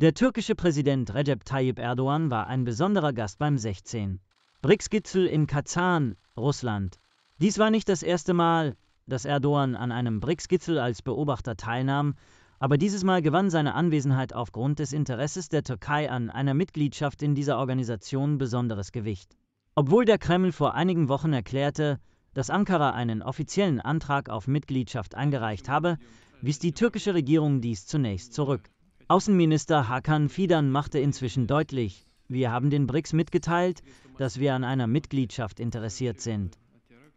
Der türkische Präsident Recep Tayyip Erdogan war ein besonderer Gast beim 16. BRICS-Gipfel in Kazan, Russland. Dies war nicht das erste Mal, dass Erdogan an einem BRICS-Gipfel als Beobachter teilnahm, aber dieses Mal gewann seine Anwesenheit aufgrund des Interesses der Türkei an einer Mitgliedschaft in dieser Organisation besonderes Gewicht. Obwohl der Kreml vor einigen Wochen erklärte, dass Ankara einen offiziellen Antrag auf Mitgliedschaft eingereicht habe, wies die türkische Regierung dies zunächst zurück. Außenminister Hakan Fidan machte inzwischen deutlich, wir haben den BRICS mitgeteilt, dass wir an einer Mitgliedschaft interessiert sind.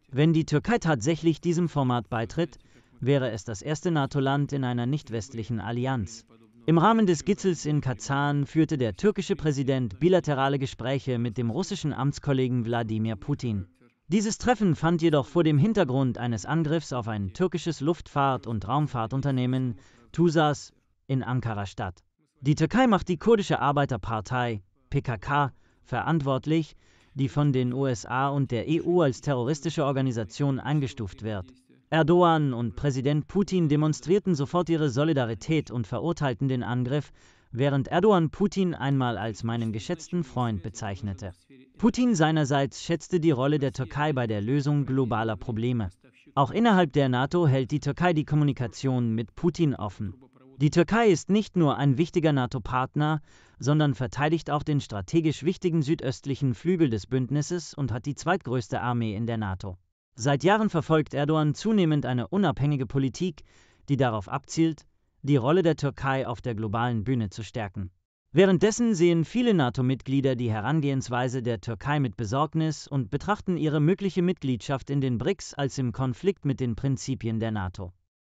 Wenn die Türkei tatsächlich diesem Format beitritt, wäre es das erste NATO-Land in einer nicht-westlichen Allianz. Im Rahmen des Gitzels in Kazan führte der türkische Präsident bilaterale Gespräche mit dem russischen Amtskollegen Wladimir Putin. Dieses Treffen fand jedoch vor dem Hintergrund eines Angriffs auf ein türkisches Luftfahrt- und Raumfahrtunternehmen, TUSAS, in Ankara statt. Die Türkei macht die kurdische Arbeiterpartei PKK verantwortlich, die von den USA und der EU als terroristische Organisation eingestuft wird. Erdogan und Präsident Putin demonstrierten sofort ihre Solidarität und verurteilten den Angriff, während Erdogan Putin einmal als meinen geschätzten Freund bezeichnete. Putin seinerseits schätzte die Rolle der Türkei bei der Lösung globaler Probleme. Auch innerhalb der NATO hält die Türkei die Kommunikation mit Putin offen. Die Türkei ist nicht nur ein wichtiger NATO-Partner, sondern verteidigt auch den strategisch wichtigen südöstlichen Flügel des Bündnisses und hat die zweitgrößte Armee in der NATO. Seit Jahren verfolgt Erdogan zunehmend eine unabhängige Politik, die darauf abzielt, die Rolle der Türkei auf der globalen Bühne zu stärken. Währenddessen sehen viele NATO-Mitglieder die Herangehensweise der Türkei mit Besorgnis und betrachten ihre mögliche Mitgliedschaft in den BRICS als im Konflikt mit den Prinzipien der NATO.